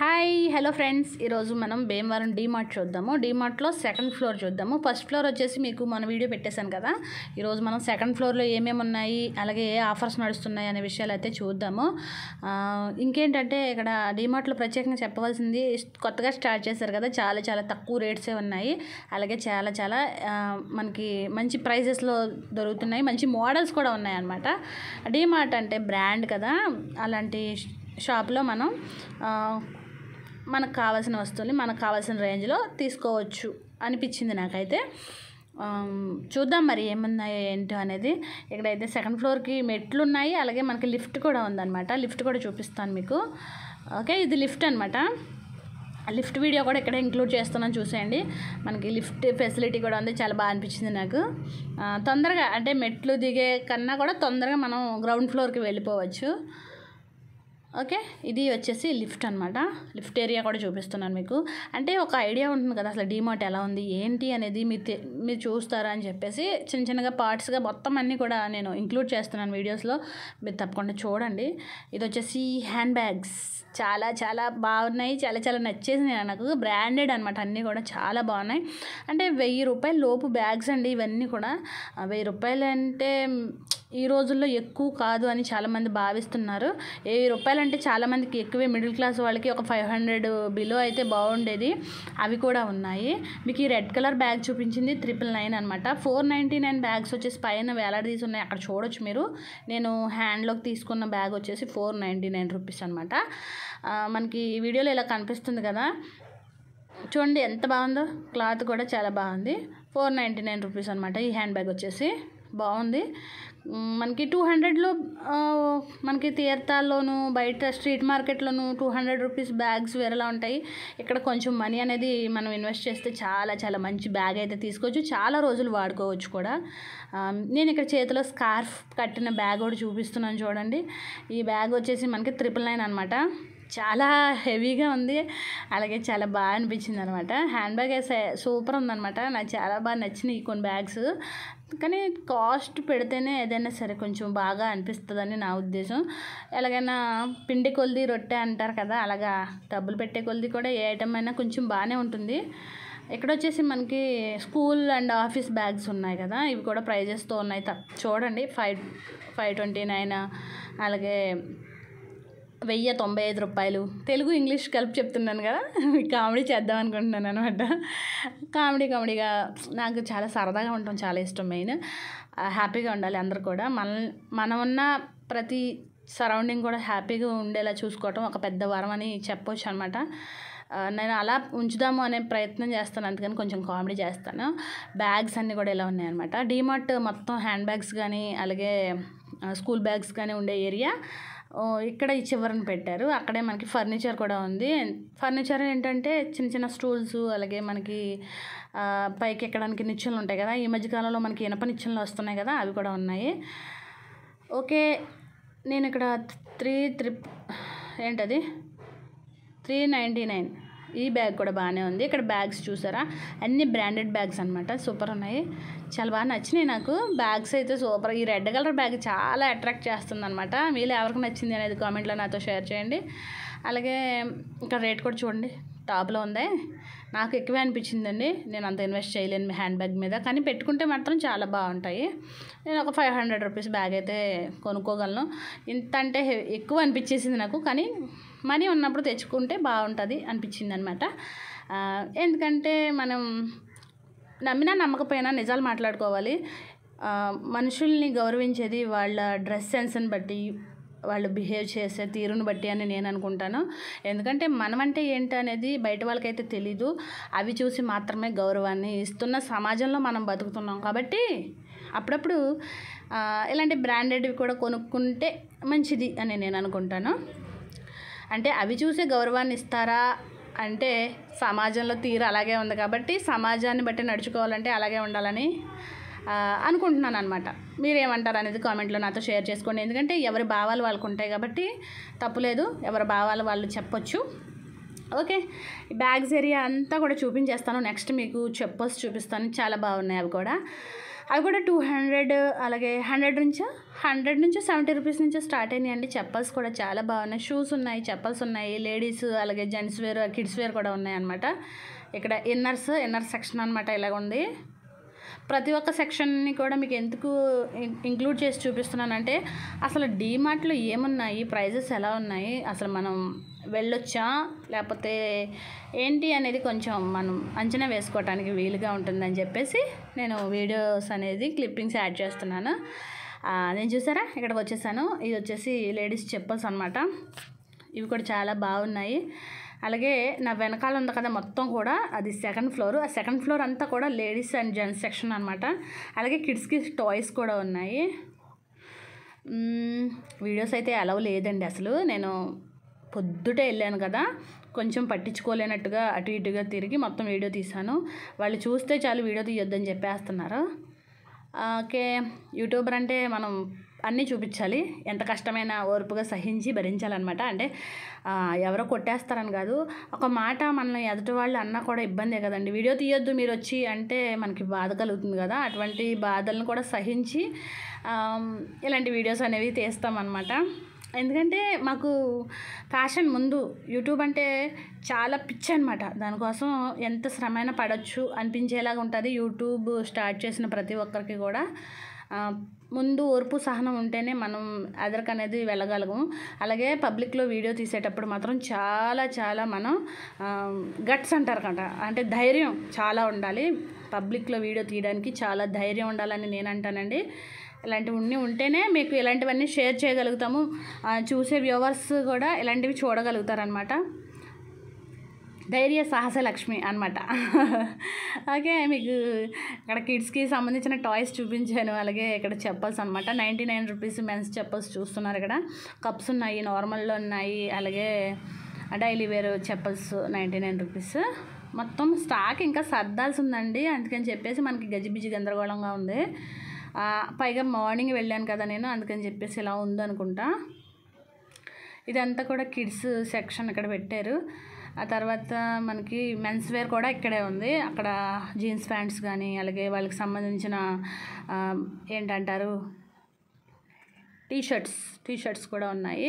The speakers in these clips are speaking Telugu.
హాయ్ హలో ఫ్రెండ్స్ ఈరోజు మనం భీమవరం డీమార్ట్ చూద్దాము డీమార్ట్లో సెకండ్ ఫ్లోర్ చూద్దాము ఫస్ట్ ఫ్లోర్ వచ్చేసి మీకు మన వీడియో పెట్టేశాను కదా ఈరోజు మనం సెకండ్ ఫ్లోర్లో ఏమేమి ఉన్నాయి అలాగే ఏ ఆఫర్స్ నడుస్తున్నాయి అనే విషయాలు అయితే చూద్దాము ఇంకేంటంటే ఇక్కడ డీమార్ట్లో ప్రత్యేకంగా చెప్పవలసింది కొత్తగా స్టార్ట్ చేశారు కదా చాలా చాలా తక్కువ రేట్సే ఉన్నాయి అలాగే చాలా చాలా మనకి మంచి ప్రైజెస్లో దొరుకుతున్నాయి మంచి మోడల్స్ కూడా ఉన్నాయన్నమాట డీమార్ట్ అంటే బ్రాండ్ కదా అలాంటి షాప్లో మనం మనకు కావాల్సిన వస్తువుని మనకు కావాల్సిన రేంజ్లో తీసుకోవచ్చు అనిపించింది నాకైతే చూద్దాం మరి ఏమున్నాయో ఏంటో అనేది ఇక్కడైతే సెకండ్ ఫ్లోర్కి మెట్లు ఉన్నాయి అలాగే మనకి లిఫ్ట్ కూడా ఉందన్నమాట లిఫ్ట్ కూడా చూపిస్తాను మీకు ఓకే ఇది లిఫ్ట్ అనమాట లిఫ్ట్ వీడియో కూడా ఇక్కడ ఇంక్లూడ్ చేస్తున్నాను చూసేయండి మనకి లిఫ్ట్ ఫెసిలిటీ కూడా ఉంది చాలా బాగా అనిపించింది నాకు తొందరగా అంటే మెట్లు దిగే కన్నా కూడా తొందరగా మనం గ్రౌండ్ ఫ్లోర్కి వెళ్ళిపోవచ్చు ఓకే ఇది వచ్చేసి లిఫ్ట్ అనమాట లిఫ్ట్ ఏరియా కూడా చూపిస్తున్నాను మీకు అంటే ఒక ఐడియా ఉంటుంది కదా అసలు డిమార్ట్ ఎలా ఉంది ఏంటి అనేది మీరు మీరు చూస్తారా అని చెప్పేసి చిన్న చిన్నగా పార్ట్స్గా మొత్తం అన్నీ కూడా నేను ఇంక్లూడ్ చేస్తున్నాను వీడియోస్లో మీరు తప్పకుండా చూడండి ఇది వచ్చేసి హ్యాండ్ బ్యాగ్స్ చాలా చాలా బాగున్నాయి చాలా చాలా నచ్చేసినాయి నాకు బ్రాండెడ్ అనమాట అన్నీ కూడా చాలా బాగున్నాయి అంటే వెయ్యి రూపాయల లోపు బ్యాగ్స్ అండి ఇవన్నీ కూడా వెయ్యి రూపాయలు అంటే ఈ రోజుల్లో ఎక్కువ కాదు అని చాలామంది భావిస్తున్నారు వెయ్యి రూపాయలు అంటే చాలామందికి ఎక్కువే మిడిల్ క్లాస్ వాళ్ళకి ఒక ఫైవ్ హండ్రెడ్ బిలో అయితే బాగుండేది అవి కూడా ఉన్నాయి మీకు ఈ రెడ్ కలర్ బ్యాగ్ చూపించింది త్రిపుల్ నైన్ అనమాట ఫోర్ నైంటీ నైన్ బ్యాగ్స్ వచ్చేసి పైన వేలాడదీసి ఉన్నాయి అక్కడ చూడొచ్చు మీరు నేను హ్యాండ్లోకి తీసుకున్న బ్యాగ్ వచ్చేసి ఫోర్ నైంటీ నైన్ రూపీస్ అనమాట మనకి ఈ వీడియోలో ఇలా కనిపిస్తుంది కదా చూడండి ఎంత బాగుందో క్లాత్ కూడా చాలా బాగుంది ఫోర్ నైంటీ నైన్ రూపీస్ అనమాట ఈ హ్యాండ్ బ్యాగ్ వచ్చేసి బాగుంది మనకి టూ హండ్రెడ్లో మనకి తీర్థాల్లోనూ బయట స్ట్రీట్ మార్కెట్లోనూ టూ హండ్రెడ్ రూపీస్ బ్యాగ్స్ వేరేలా ఉంటాయి ఇక్కడ కొంచెం మనీ అనేది మనం ఇన్వెస్ట్ చేస్తే చాలా చాలా మంచి బ్యాగ్ అయితే తీసుకోవచ్చు చాలా రోజులు వాడుకోవచ్చు కూడా నేను ఇక్కడ చేతిలో స్కార్ఫ్ కట్టిన బ్యాగ్ కూడా చూపిస్తున్నాను చూడండి ఈ బ్యాగ్ వచ్చేసి మనకి ట్రిపుల్ నైన్ అనమాట చాలా హెవీగా ఉంది అలాగే చాలా బాగా అనిపించింది అనమాట హ్యాండ్ బ్యాగ్ అయితే సూపర్ ఉందనమాట నాకు చాలా బాగా నచ్చినాయి కొన్ని బ్యాగ్స్ కానీ కాస్ట్ పెడితేనే ఏదైనా సరే కొంచెం బాగా అనిపిస్తుందని నా ఉద్దేశం ఎలాగైనా పిండి కొలిది రొట్టె అంటారు కదా అలాగా డబ్బులు పెట్టే కొలిది కూడా ఏ ఐటమ్ అయినా కొంచెం బాగానే ఉంటుంది ఇక్కడ వచ్చేసి మనకి స్కూల్ అండ్ ఆఫీస్ బ్యాగ్స్ ఉన్నాయి కదా ఇవి కూడా ప్రైజెస్తో ఉన్నాయి చూడండి ఫైవ్ ఫైవ్ ట్వంటీ నైన్ అలాగే వెయ్యి తొంభై ఐదు రూపాయలు తెలుగు ఇంగ్లీష్ కలిపి చెప్తున్నాను కదా కామెడీ చేద్దాం అనుకుంటున్నాను అనమాట కామెడీ కామెడీగా నాకు చాలా సరదాగా ఉండటం చాలా ఇష్టం మెయిన్ హ్యాపీగా ఉండాలి అందరు కూడా మన మనం ఉన్న ప్రతి సరౌండింగ్ కూడా హ్యాపీగా ఉండేలా చూసుకోవటం ఒక పెద్ద వరం అని చెప్పొచ్చు అనమాట నేను అలా ఉంచుదాము అనే ప్రయత్నం చేస్తాను అందుకని కొంచెం కామెడీ చేస్తాను బ్యాగ్స్ అన్నీ కూడా ఇలా ఉన్నాయన్నమాట డీమార్ట్ మొత్తం హ్యాండ్ బ్యాగ్స్ కానీ అలాగే స్కూల్ బ్యాగ్స్ కానీ ఉండే ఏరియా ఇక్కడ ఈ చివరన పెట్టారు అక్కడే మనకి ఫర్నిచర్ కూడా ఉంది ఫర్నిచర్ ఏంటంటే చిన్న చిన్న స్టూల్స్ అలాగే మనకి పైకి ఎక్కడానికి నిచ్చెనలు ఉంటాయి కదా ఈ మధ్యకాలంలో మనకి ఇనప నిచ్చెనలు వస్తున్నాయి కదా అవి కూడా ఉన్నాయి ఓకే నేను ఇక్కడ త్రీ త్రిప్ ఏంటది త్రీ నైంటీ నైన్ ఈ బ్యాగ్ కూడా బాగానే ఉంది ఇక్కడ బ్యాగ్స్ చూసారా అన్ని బ్రాండెడ్ బ్యాగ్స్ అనమాట సూపర్ ఉన్నాయి చాలా బాగా నచ్చినాయి నాకు బ్యాగ్స్ అయితే సూపర్ ఈ రెడ్ కలర్ బ్యాగ్ చాలా అట్రాక్ట్ చేస్తుంది అనమాట మీలో ఎవరికి నచ్చింది అనేది కామెంట్లో నాతో షేర్ చేయండి అలాగే ఇక్కడ రేట్ కూడా చూడండి టాప్లో ఉంది నాకు ఎక్కువే అనిపించిందండి నేను అంత ఇన్వెస్ట్ చేయలేను హ్యాండ్ బ్యాగ్ మీద కానీ పెట్టుకుంటే మాత్రం చాలా బాగుంటాయి నేను ఒక ఫైవ్ హండ్రెడ్ రూపీస్ బ్యాగ్ అయితే కొనుక్కోగలను ఇంత అంటే ఎక్కువ అనిపించేసింది నాకు కానీ మనీ ఉన్నప్పుడు తెచ్చుకుంటే బాగుంటుంది అనిపించింది అనమాట ఎందుకంటే మనం నమ్మినా నమ్మకపోయినా నిజాలు మాట్లాడుకోవాలి మనుషుల్ని గౌరవించేది వాళ్ళ డ్రెస్ సెన్స్ని బట్టి వాళ్ళు బిహేవ్ చేసే తీరును బట్టి అని నేను అనుకుంటాను ఎందుకంటే మనమంటే ఏంటి అనేది బయట వాళ్ళకైతే తెలీదు అవి చూసి మాత్రమే గౌరవాన్ని ఇస్తున్న సమాజంలో మనం బతుకుతున్నాం కాబట్టి అప్పుడప్పుడు ఇలాంటి బ్రాండెడ్వి కూడా కొనుక్కుంటే మంచిది అని నేను అనుకుంటాను అంటే అవి చూసే గౌరవాన్ని ఇస్తారా అంటే సమాజంలో తీరు అలాగే ఉంది కాబట్టి సమాజాన్ని బట్టి నడుచుకోవాలంటే అలాగే ఉండాలని అనుకుంటున్నాను అనమాట మీరేమంటారు అనేది కామెంట్లో నాతో షేర్ చేసుకోండి ఎందుకంటే ఎవరి భావాలు వాళ్ళకు ఉంటాయి కాబట్టి తప్పులేదు ఎవరి భావాలు వాళ్ళు చెప్పొచ్చు ఓకే బ్యాగ్స్ ఏరియా అంతా కూడా చూపించేస్తాను నెక్స్ట్ మీకు చెప్పొచ్చి చూపిస్తాను చాలా బాగున్నాయి అవి కూడా అవి కూడా టూ హండ్రెడ్ అలాగే హండ్రెడ్ నుంచి హండ్రెడ్ నుంచి సెవెంటీ రూపీస్ నుంచి స్టార్ట్ అయినాయండి చెప్పల్స్ కూడా చాలా బాగున్నాయి షూస్ ఉన్నాయి చెప్పల్స్ ఉన్నాయి లేడీస్ అలాగే జెంట్స్ వేర్ కిడ్స్ వేర్ కూడా ఉన్నాయన్నమాట ఇక్కడ ఇన్నర్స్ ఇన్నర్ సెక్షన్ అనమాట ఇలాగ ఉంది ప్రతి ఒక్క సెక్షన్ని కూడా మీకు ఎందుకు ఇంక్లూడ్ చేసి చూపిస్తున్నానంటే అసలు డీమార్ట్లో ఏమున్నాయి ప్రైజెస్ ఎలా ఉన్నాయి అసలు మనం వెళ్ళొచ్చా లేకపోతే ఏంటి అనేది కొంచెం మనం అంచనా వేసుకోవటానికి వీలుగా ఉంటుందని చెప్పేసి నేను వీడియోస్ అనేది క్లిప్పింగ్స్ యాడ్ చేస్తున్నాను నేను చూసారా ఇక్కడికి వచ్చేసాను ఇది వచ్చేసి లేడీస్ చెప్పల్స్ అనమాట ఇవి కూడా చాలా బాగున్నాయి అలాగే నా వెనకాల ఉంది కదా మొత్తం కూడా అది సెకండ్ ఫ్లోర్ ఆ సెకండ్ ఫ్లోర్ అంతా కూడా లేడీస్ అండ్ జెంట్స్ సెక్షన్ అనమాట అలాగే కిడ్స్కి టాయ్స్ కూడా ఉన్నాయి వీడియోస్ అయితే అలవ్ లేదండి అసలు నేను పొద్దుటే వెళ్ళాను కదా కొంచెం పట్టించుకోలేనట్టుగా అటు ఇటుగా తిరిగి మొత్తం వీడియో తీశాను వాళ్ళు చూస్తే చాలు వీడియో తీయొద్దని చెప్పేస్తున్నారు ఓకే యూట్యూబర్ అంటే మనం అన్నీ చూపించాలి ఎంత కష్టమైన ఓర్పుగా సహించి భరించాలన్నమాట అంటే ఎవరో కొట్టేస్తారని కాదు ఒక మాట మనల్ని ఎదుటి వాళ్ళు అన్నా కూడా ఇబ్బందే కదండి వీడియో తీయొద్దు మీరు వచ్చి అంటే మనకి బాధ కలుగుతుంది కదా అటువంటి బాధలను కూడా సహించి ఇలాంటి వీడియోస్ అనేవి తీస్తామన్నమాట ఎందుకంటే మాకు ఫ్యాషన్ ముందు యూట్యూబ్ అంటే చాలా పిచ్చి అనమాట దానికోసం ఎంత శ్రమైన పడవచ్చు అనిపించేలాగా ఉంటుంది యూట్యూబ్ స్టార్ట్ చేసిన ప్రతి ఒక్కరికి కూడా ముందు ఓర్పు సహనం ఉంటేనే మనం అదరకు అనేది వెళ్ళగలము అలాగే పబ్లిక్లో వీడియో తీసేటప్పుడు మాత్రం చాలా చాలా మనం గట్స్ అంటారు కదా అంటే ధైర్యం చాలా ఉండాలి పబ్లిక్లో వీడియో తీయడానికి చాలా ధైర్యం ఉండాలని నేను అంటానండి ఇలాంటివన్నీ ఉంటేనే మీకు ఇలాంటివన్నీ షేర్ చేయగలుగుతాము చూసే వ్యూవర్స్ కూడా ఇలాంటివి చూడగలుగుతారనమాట ధైర్య సాహస లక్ష్మి అనమాట అలాగే మీకు ఇక్కడ కిడ్స్కి సంబంధించిన టాయ్స్ చూపించాను అలాగే ఇక్కడ చెప్పల్స్ అనమాట ninety nine rupees men's chappals చూస్తున్నారు ఇక్కడ కప్స్ ఉన్నాయి నార్మల్లో ఉన్నాయి అలాగే daily wear chappals ninety nine rupees మొత్తం స్టాక్ ఇంకా సర్దాల్సి ఉందండి అందుకని చెప్పేసి మనకి గజిబిజి గందరగోళంగా ఉంది పైగా మార్నింగ్ వెళ్ళాను కదా నేను అందుకని చెప్పేసి ఇలా ఉందనుకుంటా ఇదంతా కూడా కిడ్స్ సెక్షన్ ఇక్కడ పెట్టారు ఆ తర్వాత మనకి మెన్స్ వేర్ కూడా ఇక్కడే ఉంది అక్కడ జీన్స్ ప్యాంట్స్ కానీ అలాగే వాళ్ళకి సంబంధించిన ఏంటంటారు టీషర్ట్స్ షర్ట్స్ కూడా ఉన్నాయి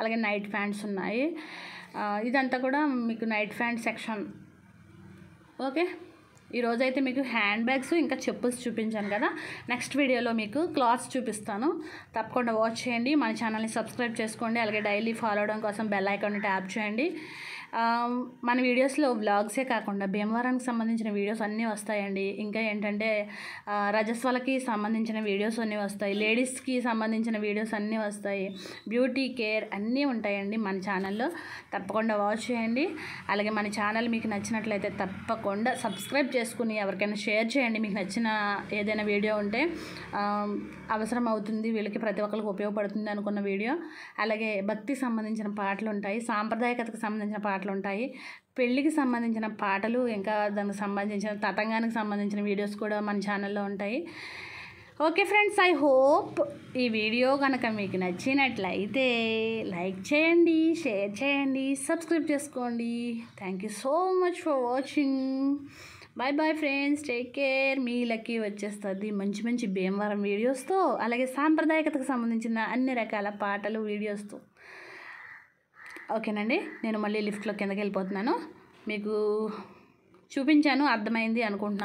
అలాగే నైట్ ప్యాంట్స్ ఉన్నాయి ఇదంతా కూడా మీకు నైట్ ప్యాంట్ సెక్షన్ ఓకే ఈరోజైతే మీకు హ్యాండ్ బ్యాగ్స్ ఇంకా చెప్పుల్స్ చూపించాను కదా నెక్స్ట్ వీడియోలో మీకు క్లాత్స్ చూపిస్తాను తప్పకుండా వాచ్ చేయండి మన ఛానల్ని సబ్స్క్రైబ్ చేసుకోండి అలాగే డైలీ ఫాలో అవడం కోసం బెల్ ఐకాన్ ట్యాప్ చేయండి మన వీడియోస్లో వ్లాగ్సే కాకుండా భీమవరానికి సంబంధించిన వీడియోస్ అన్నీ వస్తాయండి ఇంకా ఏంటంటే రజస్వలకి సంబంధించిన వీడియోస్ అన్నీ వస్తాయి లేడీస్కి సంబంధించిన వీడియోస్ అన్నీ వస్తాయి బ్యూటీ కేర్ అన్నీ ఉంటాయండి మన ఛానల్లో తప్పకుండా వాచ్ చేయండి అలాగే మన ఛానల్ మీకు నచ్చినట్లయితే తప్పకుండా సబ్స్క్రైబ్ చేసుకుని ఎవరికైనా షేర్ చేయండి మీకు నచ్చిన ఏదైనా వీడియో ఉంటే అవసరం అవుతుంది వీళ్ళకి ప్రతి ఒక్కరికి ఉపయోగపడుతుంది అనుకున్న వీడియో అలాగే భక్తికి సంబంధించిన పాటలు ఉంటాయి సాంప్రదాయకతకు సంబంధించిన పాటలు పాటలు ఉంటాయి పెళ్ళికి సంబంధించిన పాటలు ఇంకా దానికి సంబంధించిన తతంగానికి సంబంధించిన వీడియోస్ కూడా మన ఛానల్లో ఉంటాయి ఓకే ఫ్రెండ్స్ ఐ హోప్ ఈ వీడియో కనుక మీకు నచ్చినట్లయితే లైక్ చేయండి షేర్ చేయండి సబ్స్క్రైబ్ చేసుకోండి thank you so much for watching bye bye friends take care మీ లక్కీ వచ్చేస్తుంది మంచి మంచి భీమవరం వీడియోస్తో అలాగే సాంప్రదాయకతకు సంబంధించిన అన్ని రకాల పాటలు వీడియోస్తో ఓకేనండి నేను మళ్ళీ లిఫ్ట్లో కిందకి వెళ్ళిపోతున్నాను మీకు చూపించాను అర్థమైంది అనుకుంటున్నాను